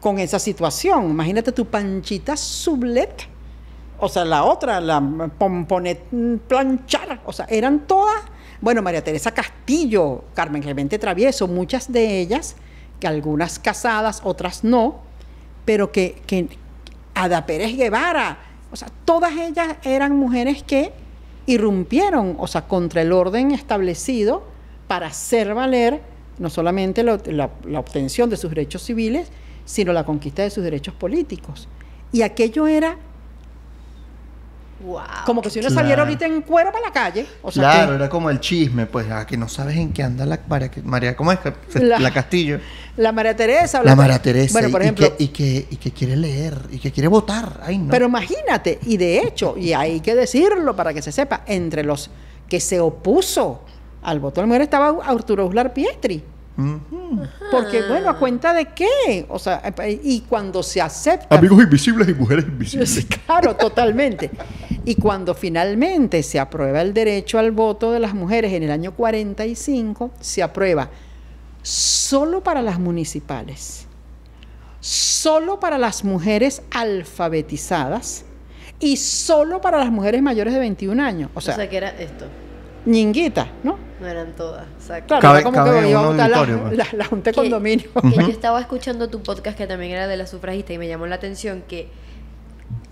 con esa situación. Imagínate tu panchita sublet, o sea, la otra, la pomponet planchar, o sea, eran todas bueno, María Teresa Castillo, Carmen Clemente Travieso, muchas de ellas, que algunas casadas, otras no, pero que, Ada Pérez Guevara, o sea, todas ellas eran mujeres que irrumpieron, o sea, contra el orden establecido para hacer valer no solamente la obtención de sus derechos civiles, sino la conquista de sus derechos políticos. Y aquello era como que si uno saliera ahorita en cuero para la calle. claro, era como el chisme, pues, a ah, que no sabes en qué anda la María, María ¿cómo es? La, Castillo. La María Teresa. La, María Teresa. Y que, quiere leer, y que quiere votar. Pero imagínate, y de hecho, y hay que decirlo para que se sepa, entre los que se opuso al voto de la mujer estaba Arturo Uslar Pietri. Porque, bueno, ¿a cuenta de qué? O sea, y cuando se acepta. Amigos invisibles y mujeres invisibles. Claro, totalmente. Y cuando finalmente se aprueba el derecho al voto de las mujeres en el año 45, se aprueba solo para las municipales, solo para las mujeres alfabetizadas y solo para las mujeres mayores de 21 años. O sea, que era esto. Ñinguita, ¿no? No eran todas, Claro, como que iba a pues. la, la, Condominio. Que yo estaba escuchando tu podcast que también era de la sufragista y me llamó la atención que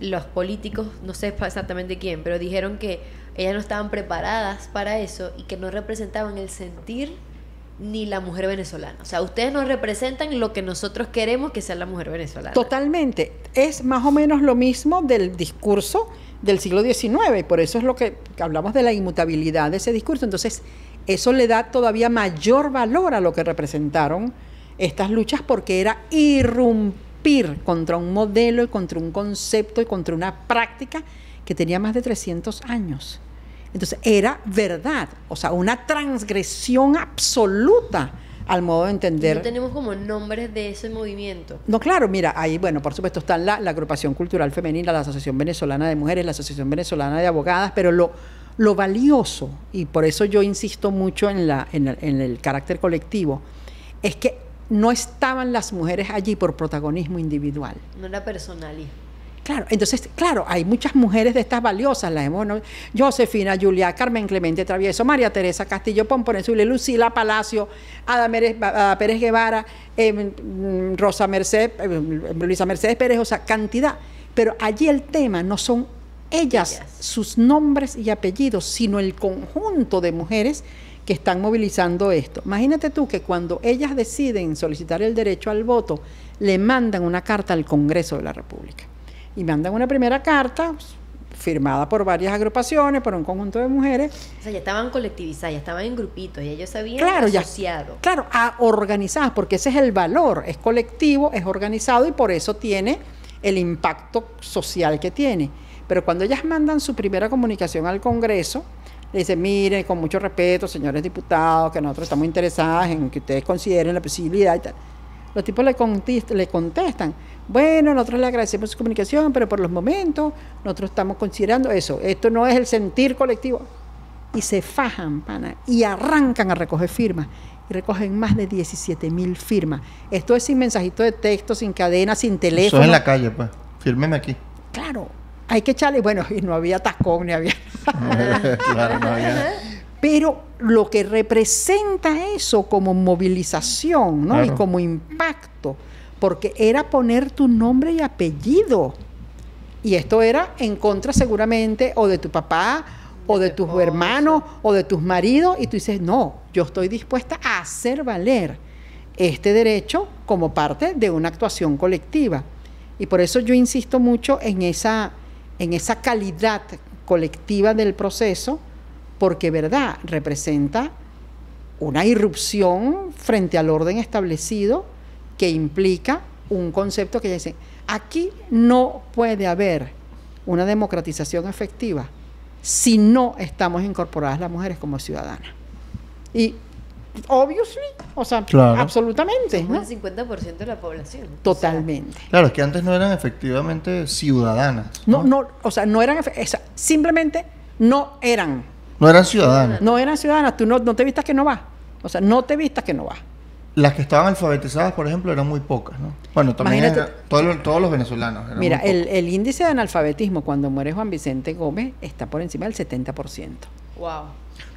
los políticos, no sé exactamente quién, pero dijeron que ellas no estaban preparadas para eso y que no representaban el sentir ni la mujer venezolana. O sea, ustedes no representan lo que nosotros queremos que sea la mujer venezolana. Totalmente. Es más o menos lo mismo del discurso del siglo XIX, por eso es lo que, hablamos de la inmutabilidad de ese discurso. Entonces, eso le da todavía mayor valor a lo que representaron estas luchas porque era irrumpir contra un modelo y contra un concepto y contra una práctica que tenía más de 300 años. Entonces era verdad, o sea, una transgresión absoluta al modo de entender. No tenemos como nombres de ese movimiento. No, claro, mira, ahí, bueno, por supuesto está la, agrupación cultural femenina, la Asociación Venezolana de Mujeres, la Asociación Venezolana de Abogadas, pero lo, lo valioso, y por eso yo insisto mucho en, la, en, en el carácter colectivo, es que no estaban las mujeres allí por protagonismo individual. No la personalidad. Claro, entonces, claro, hay muchas mujeres de estas valiosas, las hemos, Josefina, Julia, Carmen Clemente Travieso, María Teresa Castillo Pomponezule, Lucila Palacio, Ada, Pérez Guevara, em, mm, Rosa Mercedes, em, Luisa Mercedes Pérez, o sea, cantidad. Pero allí el tema no son ellas, sus nombres y apellidos, sino el conjunto de mujeres están movilizando esto. Imagínate tú que cuando ellas deciden solicitar el derecho al voto, le mandan una carta al Congreso de la República. Y mandan una primera carta pues, firmada por varias agrupaciones, por un conjunto de mujeres. O sea, ya estaban colectivizadas, ya estaban en grupitos, y ellos habían claro, asociado. claro, a organizadas, porque ese es el valor, es colectivo, es organizado y por eso tiene el impacto social que tiene. Pero cuando ellas mandan su primera comunicación al Congreso, le dice, miren, con mucho respeto, señores diputados, que nosotros estamos interesados en que ustedes consideren la posibilidad y tal. Los tipos le, contestan, le contestan, bueno, nosotros le agradecemos su comunicación, pero por los momentos nosotros estamos considerando eso. Esto no es el sentir colectivo. Y se fajan, pana, y arrancan a recoger firmas. Y recogen más de 17 mil firmas. Esto es sin mensajito de texto, sin cadena, sin teléfono. son en la calle, pues. Fírmenme aquí. Claro, hay que echarle, bueno, y no había tascón, ni había... Pero lo que representa eso como movilización ¿no? y como impacto, porque era poner tu nombre y apellido. Y esto era en contra seguramente o de tu papá o de tus hermanos o de tus maridos y tú dices, no, yo estoy dispuesta a hacer valer este derecho como parte de una actuación colectiva. Y por eso yo insisto mucho en esa en esa calidad colectiva del proceso, porque verdad representa una irrupción frente al orden establecido que implica un concepto que dice, aquí no puede haber una democratización efectiva si no estamos incorporadas las mujeres como ciudadanas. Y Obviously, o sea, absolutamente. ¿no? del 50% de la población. Totalmente. Claro, es que antes no eran efectivamente ciudadanas. No, no, o sea, no eran, simplemente no eran. No eran ciudadanas. No eran ciudadanas, tú no, no te vistas que no va, O sea, no te vistas que no va Las que estaban alfabetizadas, por ejemplo, eran muy pocas, ¿no? Bueno, también todos, los venezolanos. mira, el, el índice de analfabetismo cuando muere Juan Vicente Gómez está por encima del 70%. Wow.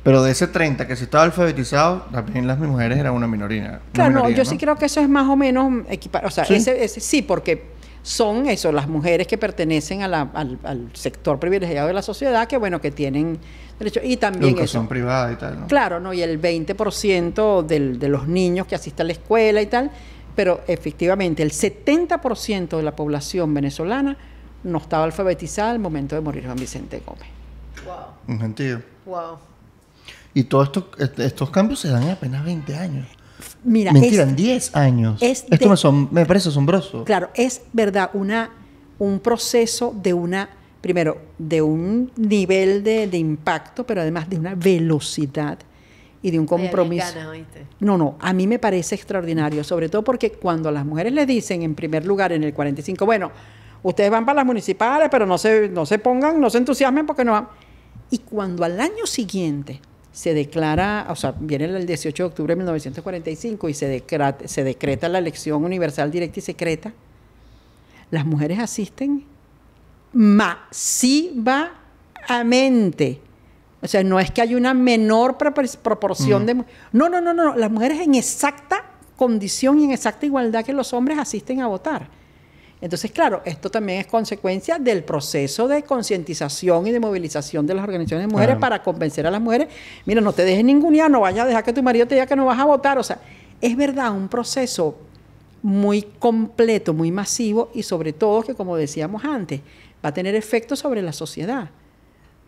Pero de ese 30 que se estaba alfabetizado, también las mujeres eran una minoría. Claro, yo sí creo que eso es más o menos equipar, O sea, ¿Sí? porque son eso, las mujeres que pertenecen al, sector privilegiado de la sociedad, que bueno, que tienen derecho. Y también... Educación son privada y tal, ¿no? Claro, ¿no? Y el 20% de los niños que asisten a la escuela y tal. Pero efectivamente, el 70% de la población venezolana no estaba alfabetizada al momento de morir Juan Vicente Gómez. Wow. Un gentío. Wow. Y todos esto, estos cambios se dan en apenas 20 años. Mira, Mentira, en 10 años. Esto me, parece asombroso. Claro, es verdad, una, un proceso de una, primero, de un nivel de, impacto, pero además de una velocidad y de un compromiso. no, no, a mí me parece extraordinario, sobre todo porque cuando las mujeres le dicen, en primer lugar, en el 45, bueno, ustedes van para las municipales, pero no se, no se pongan, no se entusiasmen porque no van. Y cuando al año siguiente se declara, o sea, viene el 18 de octubre de 1945 y se, decreta, se decreta la elección universal directa y secreta, las mujeres asisten masivamente. O sea, no es que hay una menor proporción mm. de... No, no, no, no. Las mujeres en exacta condición y en exacta igualdad que los hombres asisten a votar. Entonces, claro, esto también es consecuencia del proceso de concientización y de movilización de las organizaciones de mujeres para convencer a las mujeres, mira, no te dejes ningún día, no vayas a dejar que tu marido te diga que no vas a votar. O sea, es verdad, un proceso muy completo, muy masivo y sobre todo que, como decíamos antes, va a tener efecto sobre la sociedad.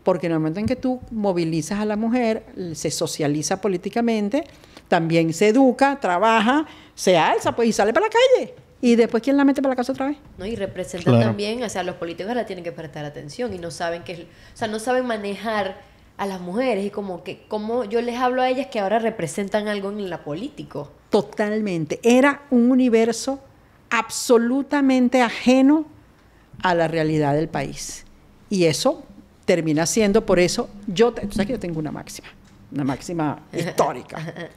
Porque en el momento en que tú movilizas a la mujer, se socializa políticamente, también se educa, trabaja, se alza pues, y sale para la calle. ¿Y después quién la mete para la casa otra vez? No, y representa también, o sea, los políticos ahora tienen que prestar atención y no saben que, o sea, no saben manejar a las mujeres y como que, como yo les hablo a ellas que ahora representan algo en la política... Totalmente. Era un universo absolutamente ajeno a la realidad del país. Y eso termina siendo, por eso, yo, que yo tengo una máxima, una máxima histórica,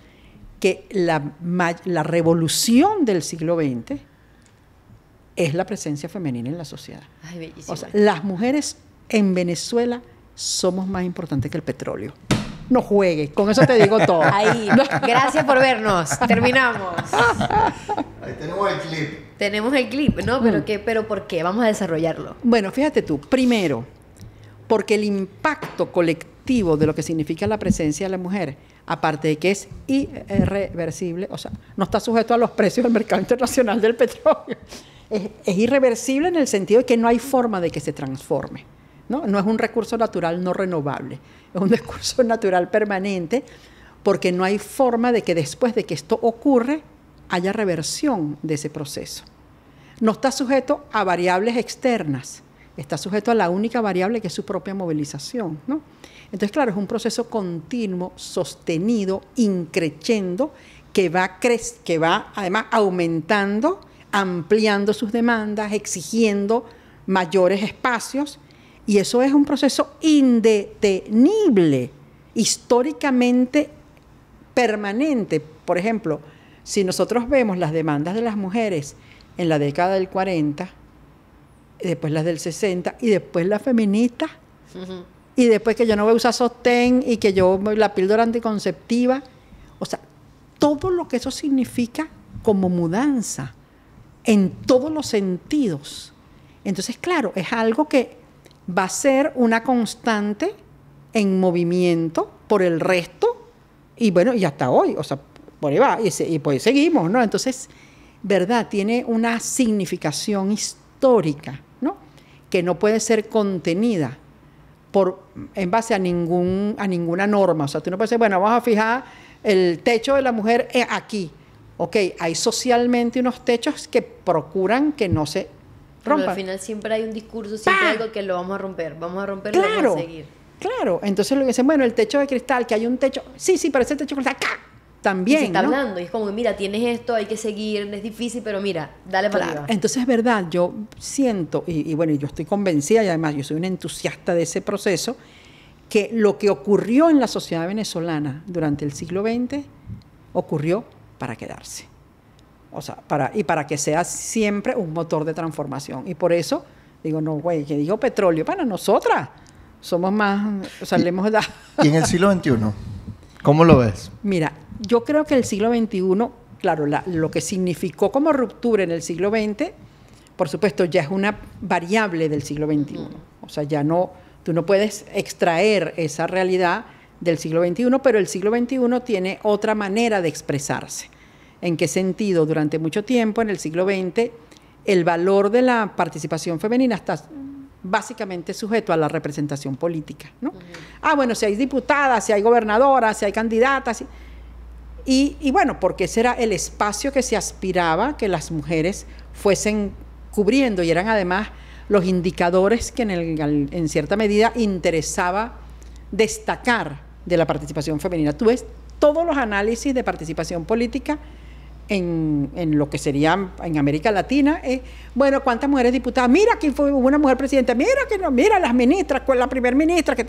que la, la revolución del siglo XX es la presencia femenina en la sociedad. O sea, las mujeres en Venezuela somos más importantes que el petróleo. No juegues, con eso te digo todo. Ahí, gracias por vernos. Terminamos. Ahí tenemos el clip. Tenemos el clip, ¿no? Pero, mm. qué, pero ¿por qué? Vamos a desarrollarlo. Bueno, fíjate tú, primero, porque el impacto colectivo de lo que significa la presencia de la mujer, aparte de que es irreversible, o sea, no está sujeto a los precios del mercado internacional del petróleo es, irreversible en el sentido de que no hay forma de que se transforme. ¿no? no es un recurso natural no renovable, es un recurso natural permanente porque no hay forma de que después de que esto ocurre haya reversión de ese proceso. No está sujeto a variables externas, está sujeto a la única variable que es su propia movilización. ¿no? Entonces, claro, es un proceso continuo, sostenido, increchendo, que va, que va además aumentando ampliando sus demandas, exigiendo mayores espacios, y eso es un proceso indetenible, históricamente permanente. Por ejemplo, si nosotros vemos las demandas de las mujeres en la década del 40, después las del 60 y después la feminista, y después que yo no voy a usar sostén y que yo la píldora anticonceptiva, o sea, todo lo que eso significa como mudanza en todos los sentidos. Entonces, claro, es algo que va a ser una constante en movimiento por el resto y bueno, y hasta hoy, o sea, por ahí va, y, pues seguimos, ¿no? Entonces, ¿verdad? Tiene una significación histórica, ¿no? Que no puede ser contenida por, en base a, ningún, a ninguna norma. O sea, tú no puedes decir, bueno, vamos a fijar el techo de la mujer eh, aquí ok, hay socialmente unos techos que procuran que no se rompan. al final siempre hay un discurso, siempre hay algo que lo vamos a romper, vamos a romper, claro, a seguir. Claro, entonces lo que dicen, bueno, el techo de cristal, que hay un techo, sí, sí, parece ese techo de cristal, también. Y se está hablando, y es como mira, tienes esto, hay que seguir, es difícil, pero mira, dale para Entonces, es verdad, yo siento, y, y bueno, yo estoy convencida, y además yo soy un entusiasta de ese proceso, que lo que ocurrió en la sociedad venezolana durante el siglo XX ocurrió para quedarse. O sea, para, y para que sea siempre un motor de transformación. Y por eso digo, no, güey, que digo petróleo para nosotras. Somos más, o sea, le hemos dado... ¿Y en el siglo XXI? ¿Cómo lo ves? Mira, yo creo que el siglo XXI, claro, lo que significó como ruptura en el siglo XX, por supuesto, ya es una variable del siglo XXI. O sea, ya no, tú no puedes extraer esa realidad del siglo XXI, pero el siglo XXI tiene otra manera de expresarse. ¿En qué sentido? Durante mucho tiempo, en el siglo XX, el valor de la participación femenina está básicamente sujeto a la representación política. ¿no? Ah, bueno, si hay diputadas, si hay gobernadoras, si hay candidatas. Y, bueno, porque ese era el espacio que se aspiraba que las mujeres fuesen cubriendo y eran además los indicadores que en cierta medida interesaba destacar de la participación femenina. Tú ves todos los análisis de participación política en, en lo que sería en América Latina, eh, bueno, ¿cuántas mujeres diputadas? Mira que fue una mujer presidenta, mira que no, mira las ministras, con la primer ministra. Que...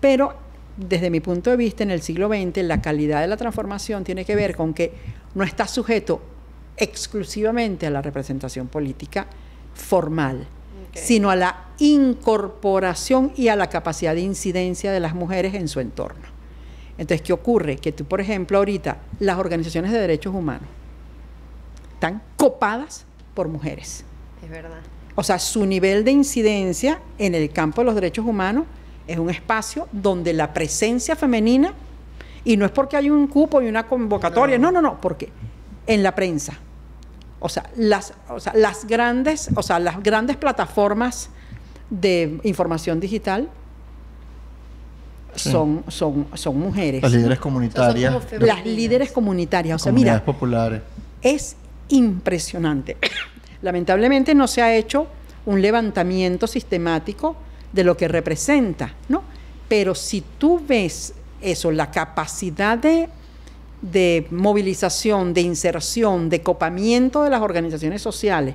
Pero desde mi punto de vista, en el siglo XX, la calidad de la transformación tiene que ver con que no está sujeto exclusivamente a la representación política formal, sino a la incorporación y a la capacidad de incidencia de las mujeres en su entorno. Entonces, ¿qué ocurre? Que tú, por ejemplo, ahorita las organizaciones de derechos humanos están copadas por mujeres. Es verdad. O sea, su nivel de incidencia en el campo de los derechos humanos es un espacio donde la presencia femenina, y no es porque hay un cupo y una convocatoria, no, no, no porque en la prensa, o sea, las, las, grandes, o sea, las grandes plataformas de información digital son, son, son mujeres. Las líderes comunitarias. Las líderes comunitarias. O sea, mira, es impresionante. Lamentablemente no se ha hecho un levantamiento sistemático de lo que representa, ¿no? Pero si tú ves eso, la capacidad de de movilización, de inserción, de copamiento de las organizaciones sociales,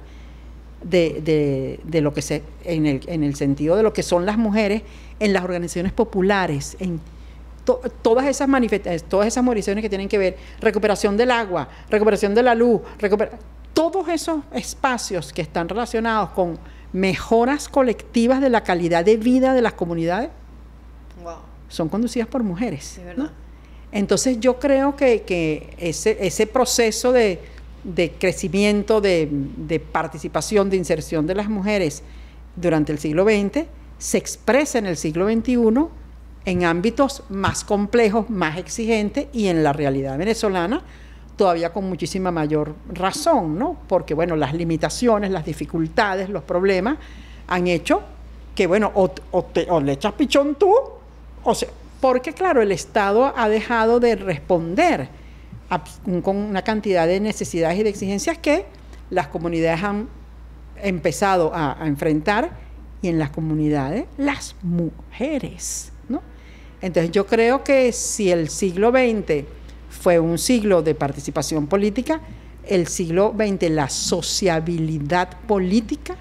de, de, lo que se, en el, en el, sentido de lo que son las mujeres en las organizaciones populares, en todas esas manifestaciones, eh, todas esas movilizaciones que tienen que ver, recuperación del agua, recuperación de la luz, todos esos espacios que están relacionados con mejoras colectivas de la calidad de vida de las comunidades son conducidas por mujeres. Entonces yo creo que, ese, proceso de, crecimiento, de, participación, de inserción de las mujeres durante el siglo XX se expresa en el siglo XXI en ámbitos más complejos, más exigentes y en la realidad venezolana todavía con muchísima mayor razón, ¿no? Porque, bueno, las limitaciones, las dificultades, los problemas han hecho que, bueno, o le echas pichón tú o, se, porque claro, el Estado ha dejado de responder a, con una cantidad de necesidades y de exigencias que las comunidades han empezado a, enfrentar y en las comunidades las mujeres. ¿no? Entonces yo creo que si el siglo XX fue un siglo de participación política, el siglo XX, la sociabilidad política,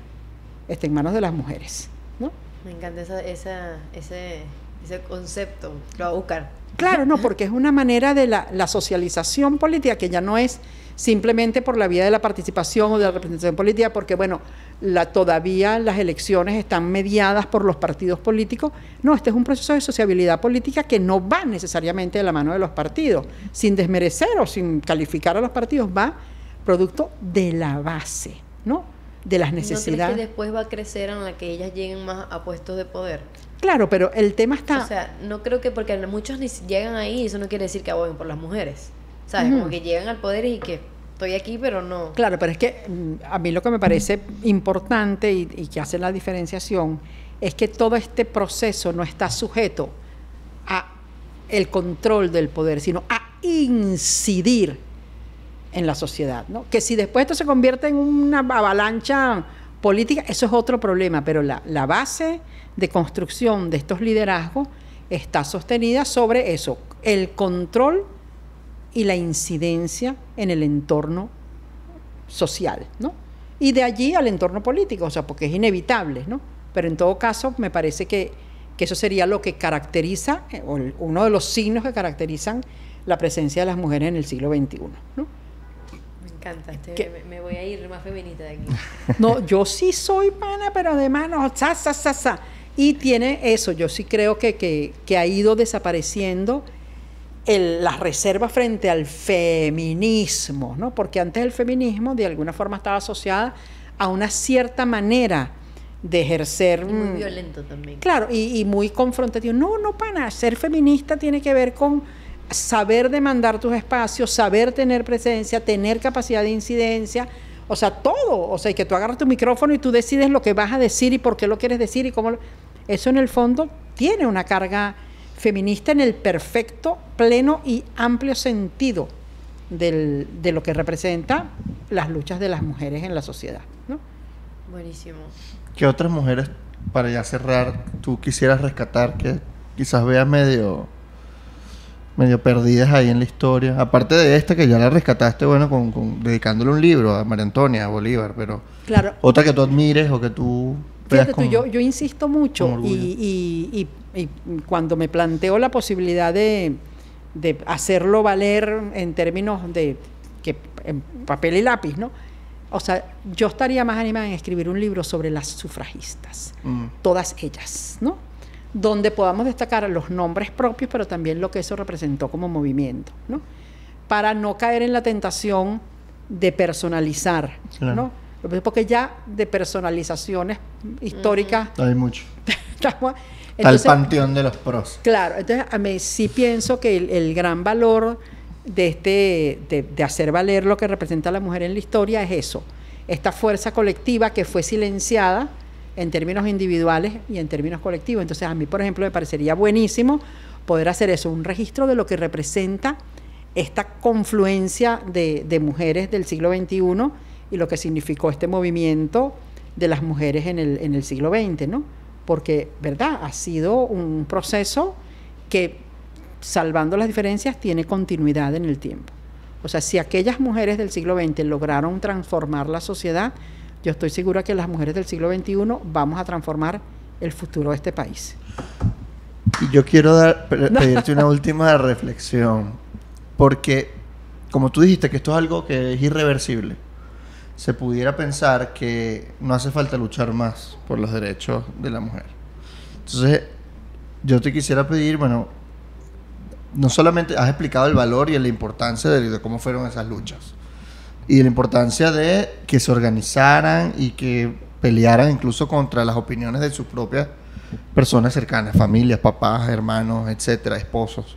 está en manos de las mujeres. ¿no? Me encanta esa, esa ese ese concepto, lo va a buscar. Claro, no, porque es una manera de la, socialización política que ya no es simplemente por la vía de la participación o de la representación política, porque bueno, la, todavía las elecciones están mediadas por los partidos políticos. No, este es un proceso de sociabilidad política que no va necesariamente de la mano de los partidos, sin desmerecer o sin calificar a los partidos, va producto de la base, ¿no? De las necesidades. después va a crecer en la que ellas lleguen más a puestos de poder? Claro, pero el tema está... O sea, no creo que porque muchos ni llegan ahí, eso no quiere decir que abogen por las mujeres. ¿Sabes? Como que llegan al poder y que estoy aquí, pero no. Claro, pero es que mm, a mí lo que me parece importante y, que hace la diferenciación es que todo este proceso no está sujeto a el control del poder, sino a incidir en la sociedad, ¿no? Que si después esto se convierte en una avalancha política, eso es otro problema, pero la, base de construcción de estos liderazgos está sostenida sobre eso, el control y la incidencia en el entorno social, ¿no? Y de allí al entorno político, o sea, porque es inevitable, ¿no? Pero en todo caso, me parece que, que eso sería lo que caracteriza, eh, o uno de los signos que caracterizan la presencia de las mujeres en el siglo XXI, ¿no? Este, me, voy a ir más feminista de aquí. No, yo sí soy pana, pero además no, Y tiene eso, yo sí creo que, ha ido desapareciendo el, las reservas frente al feminismo, ¿no? Porque antes el feminismo de alguna forma estaba asociada a una cierta manera de ejercer. muy mm, violento también. Claro, y, y muy confrontativo. No, no, pana, ser feminista tiene que ver con saber demandar tus espacios, saber tener presencia, tener capacidad de incidencia, o sea, todo, o sea, que tú agarras tu micrófono y tú decides lo que vas a decir y por qué lo quieres decir y cómo Eso en el fondo tiene una carga feminista en el perfecto, pleno y amplio sentido de lo que representa las luchas de las mujeres en la sociedad. ¿no? Buenísimo. ¿Qué otras mujeres, para ya cerrar, tú quisieras rescatar que quizás vea medio medio perdidas ahí en la historia. Aparte de esta que ya la rescataste, bueno, con, dedicándole un libro a María Antonia, a Bolívar, pero claro. otra que tú admires o que tú... tú, yo, yo insisto mucho y, cuando me planteo la posibilidad de, hacerlo valer en términos de que en papel y lápiz, ¿no? O sea, yo estaría más animada en escribir un libro sobre las sufragistas, mm. todas ellas, ¿no? donde podamos destacar los nombres propios, pero también lo que eso representó como movimiento, ¿no? Para no caer en la tentación de personalizar, ¿no? Porque ya de personalizaciones históricas... Hay mucho. entonces, panteón de los pros. Claro, entonces a sí pienso que el, gran valor de, este, de, de, hacer valer lo que representa la mujer en la historia es eso, esta fuerza colectiva que fue silenciada en términos individuales y en términos colectivos. Entonces a mí, por ejemplo, me parecería buenísimo poder hacer eso, un registro de lo que representa esta confluencia de, de mujeres del siglo XXI y lo que significó este movimiento de las mujeres en el, en el siglo XX, ¿no? Porque, ¿verdad? Ha sido un proceso que, salvando las diferencias, tiene continuidad en el tiempo. O sea, si aquellas mujeres del siglo XX lograron transformar la sociedad, yo estoy segura que las mujeres del siglo XXI vamos a transformar el futuro de este país. Yo quiero dar, pedirte una última reflexión, porque como tú dijiste que esto es algo que es irreversible, se pudiera pensar que no hace falta luchar más por los derechos de la mujer. Entonces, yo te quisiera pedir, bueno, no solamente has explicado el valor y la importancia de cómo fueron esas luchas, y la importancia de que se organizaran y que pelearan incluso contra las opiniones de sus propias personas cercanas, familias, papás, hermanos, etcétera, esposos.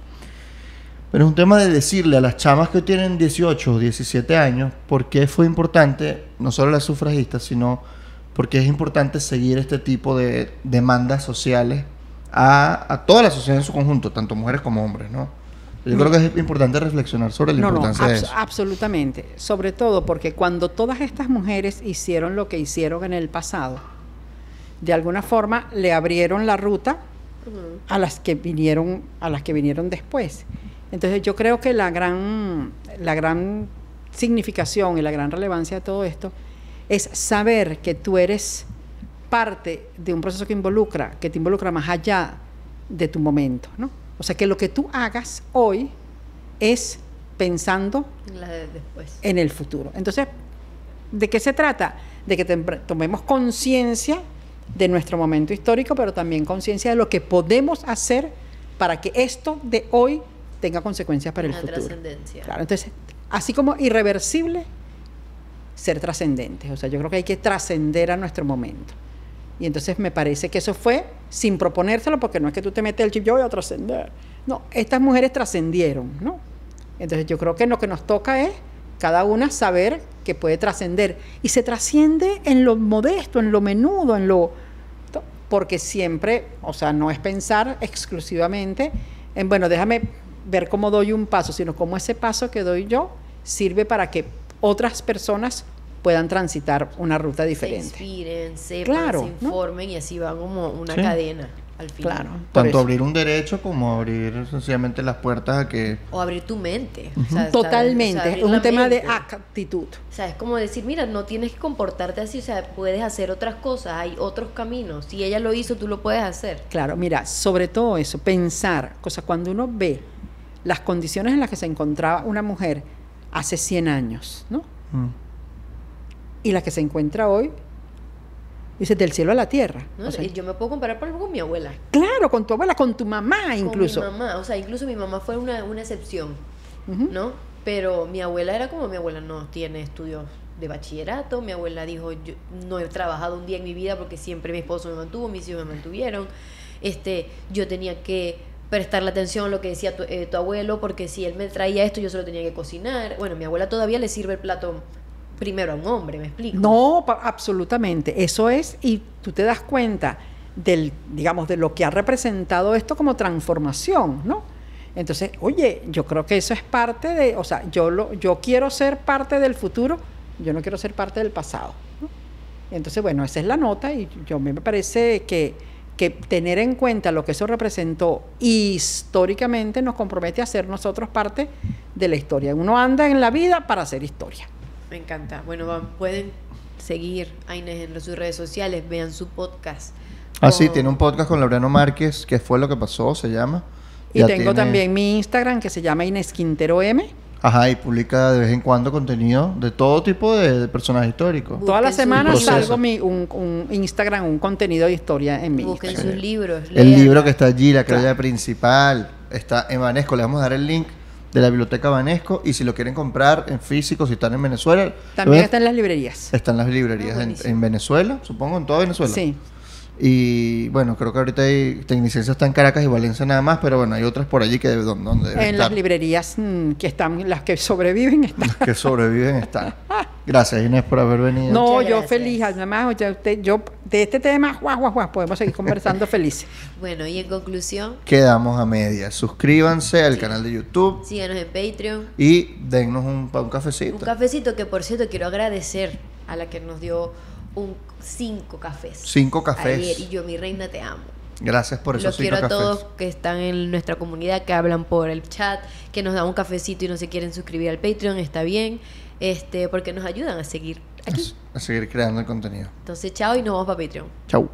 Pero es un tema de decirle a las chamas que tienen 18 o 17 años por qué fue importante, no solo las sufragistas, sino por qué es importante seguir este tipo de demandas sociales a, a toda la sociedad en su conjunto, tanto mujeres como hombres, ¿no? Yo creo que es importante reflexionar sobre la importancia de eso. Absolutamente. Sobre todo porque cuando todas estas mujeres hicieron lo que hicieron en el pasado, de alguna forma le abrieron la ruta a las que vinieron, a las que vinieron después. Entonces yo creo que la gran, la gran significación y la gran relevancia de todo esto es saber que tú eres parte de un proceso que involucra, que te involucra más allá de tu momento, ¿no? O sea, que lo que tú hagas hoy es pensando en el futuro. Entonces, ¿de qué se trata? De que tomemos conciencia de nuestro momento histórico, pero también conciencia de lo que podemos hacer para que esto de hoy tenga consecuencias para el futuro. Trascendencia. Claro, entonces, así como irreversible, ser trascendentes. O sea, yo creo que hay que trascender a nuestro momento. Y entonces me parece que eso fue sin proponérselo, porque no es que tú te metes el chip, yo voy a trascender. No, estas mujeres trascendieron, ¿no? Entonces yo creo que lo que nos toca es cada una saber que puede trascender. Y se trasciende en lo modesto, en lo menudo, en lo... Porque siempre, o sea, no es pensar exclusivamente en, bueno, déjame ver cómo doy un paso, sino cómo ese paso que doy yo sirve para que otras personas puedan transitar una ruta diferente. Se claro, se informen y así van como una cadena. Al final. Claro. Tanto abrir un derecho como abrir sencillamente las puertas a que... O abrir tu mente. Totalmente. es un tema de actitud. O sea, es como decir, mira, no tienes que comportarte así, o sea, puedes hacer otras cosas, hay otros caminos. Si ella lo hizo, tú lo puedes hacer. Claro, mira, sobre todo eso, pensar, cosa cuando uno ve las condiciones en las que se encontraba una mujer hace 100 años, ¿no? Mm y la que se encuentra hoy, dice, del cielo a la tierra. yo me puedo comparar por ejemplo con mi abuela. Claro, con tu abuela, con tu mamá incluso. Con mamá, o sea, incluso mi mamá fue una, excepción, ¿no? Pero mi abuela era como mi abuela no tiene estudios de bachillerato, mi abuela dijo, yo no he trabajado un día en mi vida porque siempre mi esposo me mantuvo, mis hijos me mantuvieron, este, yo tenía que prestarle atención a lo que decía tu, eh, tu abuelo porque si él me traía esto yo solo tenía que cocinar. Bueno, mi abuela todavía le sirve el plato primero a un hombre, ¿me explico? No, absolutamente. Eso es, y tú te das cuenta del, digamos, de lo que ha representado esto como transformación, ¿no? Entonces, oye, yo creo que eso es parte de, o sea, yo, lo, yo quiero ser parte del futuro, yo no quiero ser parte del pasado. Entonces, bueno, esa es la nota y yo me parece que, que tener en cuenta lo que eso representó históricamente nos compromete a ser nosotros parte de la historia. Uno anda en la vida para hacer historia. Me encanta. Bueno, pueden seguir a Inés en sus redes sociales, vean su podcast. Ah, sí, tiene un podcast con Laureano Márquez, que fue lo que pasó, se llama. Y tengo también mi Instagram que se llama Inés Quintero M. Ajá, y publica de vez en cuando contenido de todo tipo de, personajes históricos. Todas las semanas salgo mi, un, Instagram, un contenido de historia en mi Busquen sus libros. El libro que está allí, la calle principal, está en Vanesco. Le vamos a dar el link de la biblioteca Banesco y si lo quieren comprar en físico, si están en Venezuela. También están las librerías. Están las librerías ah, en, en, Venezuela, supongo, en toda Venezuela. Sí. Y bueno, creo que ahorita hay tecnicencias está en Caracas y Valencia nada más, pero bueno, hay otras por allí que deben donde En las librerías mm, que están, las que sobreviven están. Las que sobreviven están. Gracias Inés por haber venido. No, yo feliz, además, usted, yo de este tema, guau, guau, guau, podemos seguir conversando felices. Bueno, y en conclusión. Quedamos a media Suscríbanse al canal de YouTube. Síganos en Patreon. Y dennos un, un cafecito. Un cafecito que por cierto quiero agradecer a la que nos dio un cinco cafés. Cinco cafés. y yo, mi reina, te amo. Gracias por esos Los quiero a todos que están en nuestra comunidad, que hablan por el chat, que nos dan un cafecito y no se quieren suscribir al Patreon, está bien, este, porque nos ayudan a seguir aquí. A, seguir creando el contenido. Entonces, chao y nos vamos para Patreon. Chao.